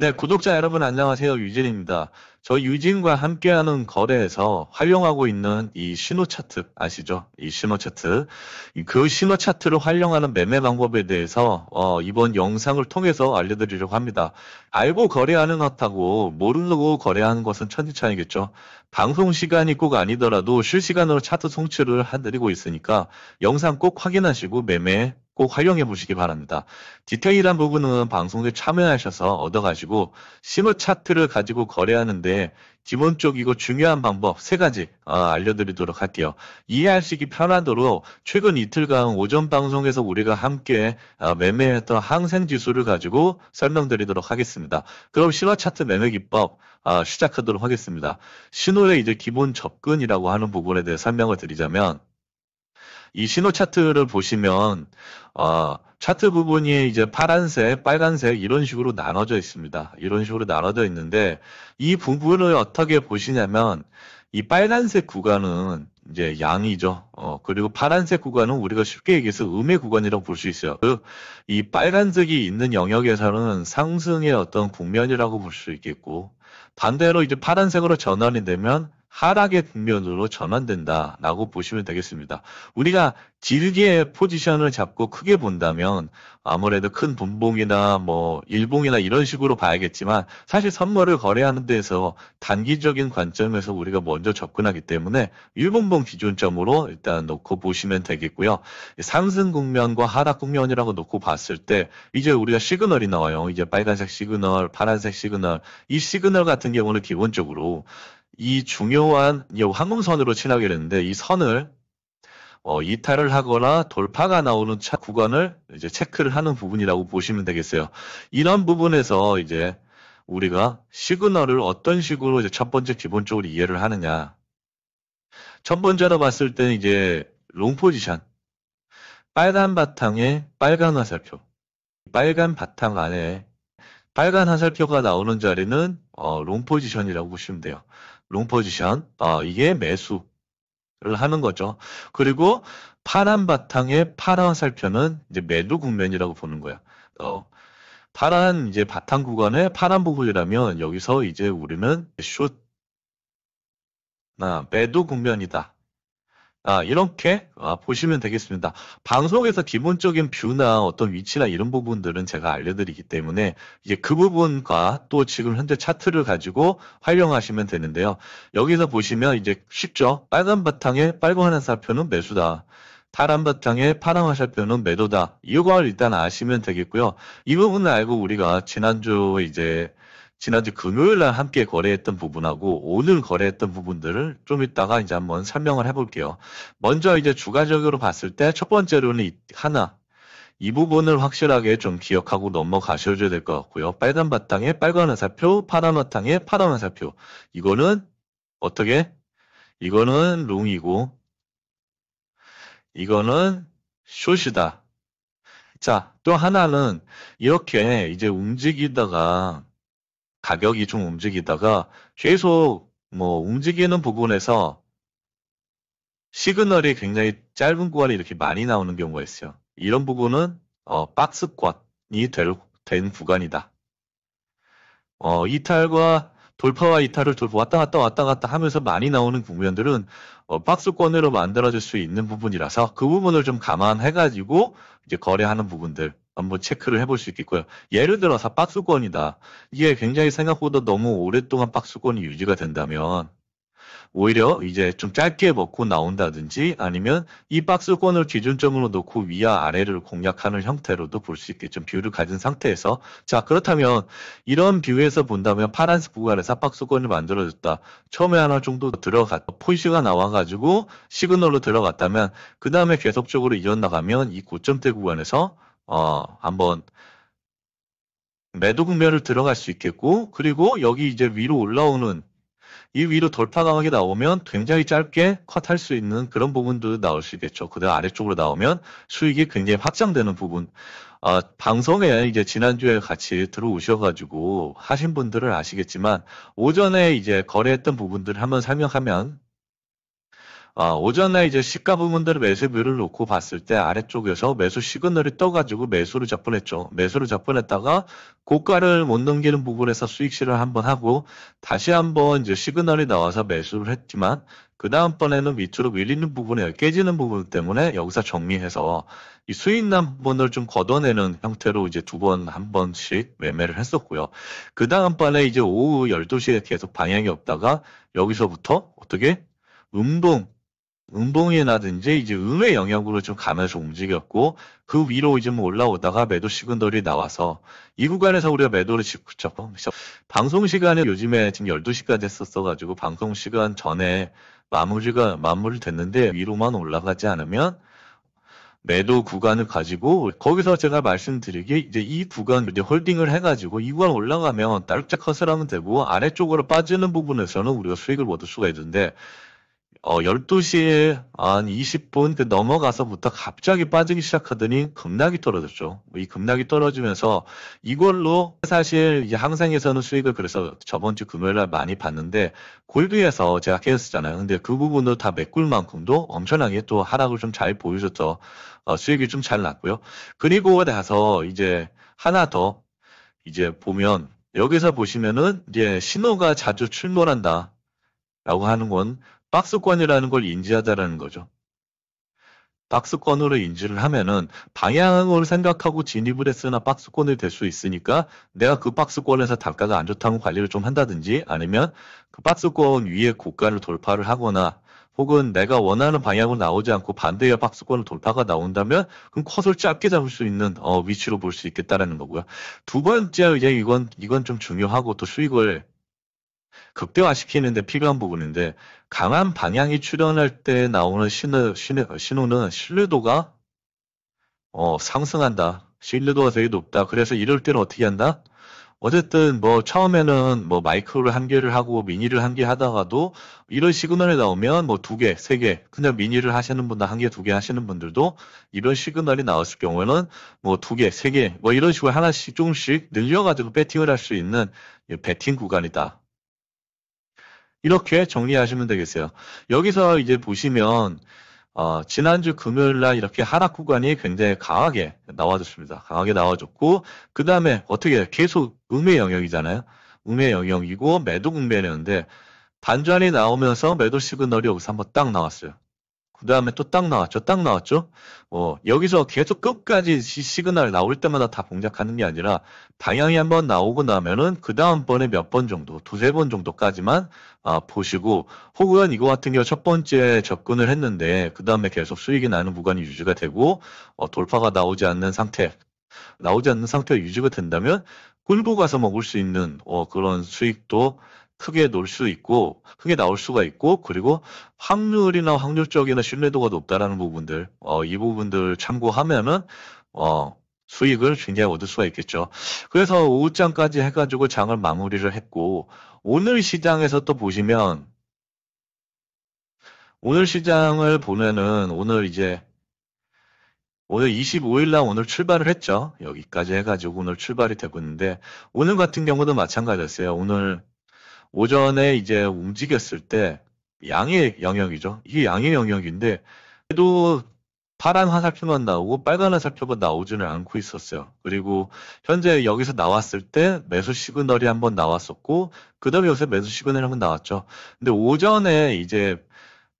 네, 구독자 여러분 안녕하세요. 유진입니다. 저 유진과 함께하는 거래에서 활용하고 있는 이 신호 차트 아시죠? 이 신호 차트. 그 신호 차트를 활용하는 매매 방법에 대해서 어, 이번 영상을 통해서 알려드리려고 합니다. 알고 거래하는 것하고 모르고 거래하는 것은 천지차이겠죠. 방송 시간이 꼭 아니더라도 실시간으로 차트 송출을 해드리고 있으니까 영상 꼭 확인하시고 매매 꼭 활용해 보시기 바랍니다. 디테일한 부분은 방송에 참여하셔서 얻어가지고 신호 차트를 가지고 거래하는데 기본적이고 중요한 방법 세 가지 어, 알려드리도록 할게요. 이해하시기 편하도록 최근 이틀간 오전 방송에서 우리가 함께 어, 매매했던 항생 지수를 가지고 설명드리도록 하겠습니다. 그럼 신호 차트 매매 기법 어, 시작하도록 하겠습니다. 신호의 이제 기본 접근이라고 하는 부분에 대해 설명을 드리자면 이 신호 차트를 보시면 어, 차트 부분이 이제 파란색, 빨간색 이런 식으로 나눠져 있습니다. 이런 식으로 나눠져 있는데 이 부분을 어떻게 보시냐면 이 빨간색 구간은 이제 양이죠. 어, 그리고 파란색 구간은 우리가 쉽게 얘기해서 음의 구간이라고 볼 수 있어요. 그 이 빨간색이 있는 영역에서는 상승의 어떤 국면이라고 볼 수 있겠고 반대로 이제 파란색으로 전환이 되면 하락의 국면으로 전환된다라고 보시면 되겠습니다. 우리가 질기의 포지션을 잡고 크게 본다면 아무래도 큰 분봉이나 뭐 일봉이나 이런 식으로 봐야겠지만 사실 선물을 거래하는 데서 단기적인 관점에서 우리가 먼저 접근하기 때문에 일분봉 기준점으로 일단 놓고 보시면 되겠고요. 상승 국면과 하락 국면이라고 놓고 봤을 때 이제 우리가 시그널이 나와요. 이제 빨간색 시그널, 파란색 시그널 이 시그널 같은 경우는 기본적으로 이 중요한 이 항공선으로 친하게 되는데 이 선을 어, 이탈을 하거나 돌파가 나오는 차 구간을 이제 체크를 하는 부분이라고 보시면 되겠어요. 이런 부분에서 이제 우리가 시그널을 어떤 식으로 이제 첫 번째 기본적으로 이해를 하느냐. 첫 번째로 봤을 때는 이제 롱 포지션. 빨간 바탕에 빨간 화살표. 빨간 바탕 안에 빨간 화살표가 나오는 자리는 어, 롱 포지션이라고 보시면 돼요. 롱 포지션 어, 이게 매수를 하는 거죠. 그리고 파란 바탕에 파란 살표는 이제 매도 국면이라고 보는 거야. 어, 파란 이제 바탕 구간에 파란 부분이라면 여기서 이제 우리는 숏나 매도 국면이다. 아, 이렇게 아, 보시면 되겠습니다. 방송에서 기본적인 뷰나 어떤 위치나 이런 부분들은 제가 알려드리기 때문에 이제 그 부분과 또 지금 현재 차트를 가지고 활용하시면 되는데요. 여기서 보시면 이제 쉽죠. 빨간 바탕에 빨간 화살표는 매수다. 파란 바탕에 파란 화살표는 매도다. 이걸 일단 아시면 되겠고요. 이 부분을 알고 우리가 지난주 이제 지난주 금요일 날 함께 거래했던 부분하고 오늘 거래했던 부분들을 좀 이따가 이제 한번 설명을 해볼게요. 먼저 이제 주가적으로 봤을 때 첫 번째로는 하나. 이 부분을 확실하게 좀 기억하고 넘어가셔야 될 것 같고요. 빨간 바탕에 빨간 화살표, 파란 바탕에 파란 화살표. 이거는 어떻게? 이거는 롱이고, 이거는 숏이다. 자, 또 하나는 이렇게 이제 움직이다가 가격이 좀 움직이다가 계속 뭐 움직이는 부분에서 시그널이 굉장히 짧은 구간이 이렇게 많이 나오는 경우가 있어요. 이런 부분은 어, 박스권이 된 구간이다. 어, 이탈과 돌파와 이탈을 돌파 왔다 갔다 왔다 갔다 하면서 많이 나오는 국면들은 어, 박스권으로 만들어질 수 있는 부분이라서 그 부분을 좀 감안해가지고 이제 거래하는 부분들 한번 체크를 해볼 수 있겠고요. 예를 들어서 박수권이다. 이게 굉장히 생각보다 너무 오랫동안 박수권이 유지가 된다면 오히려 이제 좀 짧게 먹고 나온다든지 아니면 이 박스권을 기준점으로 놓고 위와 아래를 공략하는 형태로도 볼 수 있게 좀 비율을 가진 상태에서 자 그렇다면 이런 비율에서 본다면 파란색 구간에서 박스권이 만들어졌다 처음에 하나 정도 들어갔 포이즈가 나와가지고 시그널로 들어갔다면 그 다음에 계속적으로 이어나가면 이 고점대 구간에서 어, 한번 매도 국면을 들어갈 수 있겠고 그리고 여기 이제 위로 올라오는 이 위로 돌파강하게 나오면 굉장히 짧게 컷할 수 있는 그런 부분도 나올 수 있겠죠. 그다음 아래쪽으로 나오면 수익이 굉장히 확장되는 부분. 아, 방송에 이제 지난주에 같이 들어오셔가지고 하신 분들은 아시겠지만 오전에 이제 거래했던 부분들을 한번 설명하면 아, 오전에 이제 시가 부분들을 매수비를 놓고 봤을 때 아래쪽에서 매수 시그널이 떠가지고 매수를 접근했죠. 매수를 접근했다가 고가를 못 넘기는 부분에서 수익 실을 한번 하고 다시 한번 이제 시그널이 나와서 매수를 했지만 그 다음번에는 밑으로 밀리는 부분에 깨지는 부분 때문에 여기서 정리해서 이 수익남분을 좀 걷어내는 형태로 이제 두 번, 한 번씩 매매를 했었고요. 그 다음번에 이제 오후 12시에 계속 방향이 없다가 여기서부터 어떻게? 음동 음봉이라든지 이제 음의 영역으로 좀 가면서 움직였고 그 위로 이제 뭐 올라오다가 매도 시그널이 나와서 이 구간에서 우리가 매도를 집었죠. 방송 시간이 요즘에 지금 12시까지 됐었어가지고 방송 시간 전에 마무리가 마무리됐는데 위로만 올라가지 않으면 매도 구간을 가지고 거기서 제가 말씀드리기 이제 이 구간 이제 홀딩을 해가지고 이 구간 올라가면 딸짝 컷을 하면 되고 아래쪽으로 빠지는 부분에서는 우리가 수익을 얻을 수가 있는데 어, 12시에 한 20분 그 넘어가서부터 갑자기 빠지기 시작하더니 급락이 떨어졌죠. 이 급락이 떨어지면서 이걸로 사실 항상에서는 수익을 그래서 저번 주 금요일 날 많이 봤는데 골드에서 제가 캐였었잖아요. 근데 그부분도다 메꿀 만큼도 엄청나게 또 하락을 좀 잘 보여줬죠. 어, 수익이 좀 잘 났고요. 그리고 나서 이제 하나 더 이제 보면 여기서 보시면은 이제 신호가 자주 출몰한다. 라고 하는 건 박스권이라는 걸인지하다라는 거죠. 박스권으로 인지를 하면은 방향을 생각하고 진입을 했으나 박스권이 될 수 있으니까 내가 그 박스권에서 단가가 안 좋다고 관리를 좀 한다든지 아니면 그 박스권 위에 고가를 돌파를 하거나 혹은 내가 원하는 방향으로 나오지 않고 반대의 박스권을 돌파가 나온다면 그럼 컷을 짧게 잡을 수 있는 어, 위치로 볼 수 있겠다라는 거고요. 두 번째 이제 이건 이건 좀 중요하고 또 수익을 극대화시키는데 필요한 부분인데 강한 방향이 출현할 때 나오는 신호, 신호 는 신뢰도가 어, 상승한다. 신뢰도가 되게 높다. 그래서 이럴 때는 어떻게 한다? 어쨌든 뭐 처음에는 뭐 마이크로를 한 개를 하고 미니를 한 개 하다가도 이런 시그널이 나오면 뭐 두 개, 세 개, 그냥 미니를 하시는 분들 한 개, 두 개 하시는 분들도 이런 시그널이 나왔을 경우에는 뭐 두 개, 세 개, 뭐 이런 식으로 하나씩 조금씩 늘려가지고 배팅을 할 수 있는 배팅 구간이다. 이렇게 정리하시면 되겠어요. 여기서 이제 보시면 어, 지난주 금요일 날 이렇게 하락 구간이 굉장히 강하게 나와줬습니다. 강하게 나와줬고 그 다음에 어떻게 계속 음의 영역이잖아요. 음의 영역이고 매도 국면이었는데 반전이 나오면서 매도 시그널이 여기서 한번 딱 나왔어요. 그 다음에 또 딱 나왔죠. 딱 나왔죠. 어, 여기서 계속 끝까지 시그널 나올 때마다 다공작하는게 아니라 방향이 한번 나오고 나면은 그 다음번에 몇 번 정도, 두세 번 정도까지만 아, 보시고 혹은 이거 같은 경우 첫 번째 접근을 했는데 그 다음에 계속 수익이 나는 구간이 유지가 되고 어, 돌파가 나오지 않는 상태, 나오지 않는 상태가 유지가 된다면 끌고 가서 먹을 수 있는 어, 그런 수익도 크게 놀 수 있고 크게 나올 수가 있고 그리고 확률이나 확률적이나 신뢰도가 높다라는 부분들 어, 이 부분들 참고하면은 어, 수익을 굉장히 얻을 수가 있겠죠. 그래서 오후장까지 해가지고 장을 마무리를 했고 오늘 시장에서 또 보시면 오늘 시장을 보내는 오늘 이제 오늘 25일 날 오늘 출발을 했죠. 여기까지 해가지고 오늘 출발이 되고 있는데 오늘 같은 경우도 마찬가지였어요. 오늘 오전에 이제 움직였을 때 양의 영역이죠. 이게 양의 영역인데 그래도 파란 화살표만 나오고 빨간 화살표가 나오지는 않고 있었어요. 그리고 현재 여기서 나왔을 때 매수 시그널이 한번 나왔었고 그다음에 요새 매수 시그널이 한번 나왔죠. 근데 오전에 이제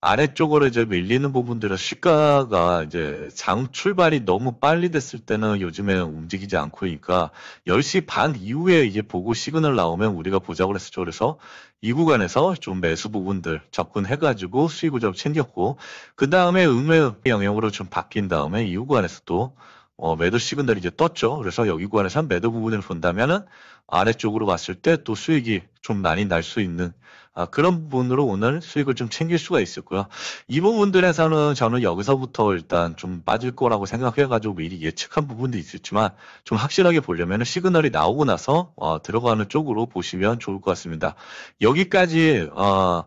아래쪽으로 이제 밀리는 부분들은 시가가 이제 장 출발이 너무 빨리 됐을 때는 요즘에 움직이지 않고 그니까 10시 반 이후에 이제 보고 시그널 나오면 우리가 보자고 했었죠 그래서 이 구간에서 좀 매수 부분들 접근해가지고 수익을 좀 챙겼고 그 다음에 음의 영향으로 좀 바뀐 다음에 이 구간에서 도 어, 매도 시그널이 이제 떴죠. 그래서 여기 구간에서 매도 부분을 본다면은 아래쪽으로 봤을 때 또 수익이 좀 많이 날 수 있는 아, 그런 부 분으로 오늘 수익을 좀 챙길 수가 있었고요. 이 부분들에서는 저는 여기서부터 일단 좀 빠질 거라고 생각해가지고 미리 예측한 부분도 있었지만 좀 확실하게 보려면 시그널이 나오고 나서 어, 들어가는 쪽으로 보시면 좋을 것 같습니다. 여기까지 어,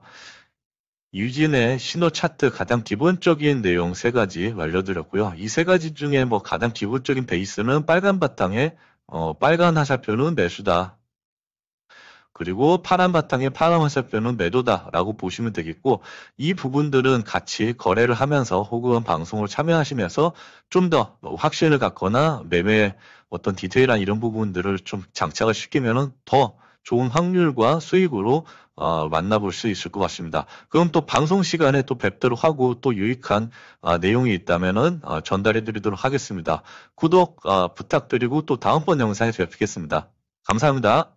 유진의 신호 차트 가장 기본적인 내용 세 가지 알려드렸고요이 세 가지 중에 뭐 가장 기본적인 베이스는 빨간 바탕에 어, 빨간 하사표는 매수다. 그리고 파란 바탕에 파란 화살표는 매도다라고 보시면 되겠고 이 부분들은 같이 거래를 하면서 혹은 방송을 참여하시면서 좀더 뭐 확신을 갖거나 매매 어떤 디테일한 이런 부분들을 좀 장착을 시키면은 더 좋은 확률과 수익으로 어, 만나볼 수 있을 것 같습니다. 그럼 또 방송 시간에 또 뵙도록 하고 또 유익한 어, 내용이 있다면 어, 전달해 드리도록 하겠습니다. 구독 어, 부탁드리고 또 다음번 영상에 서 뵙겠습니다. 감사합니다.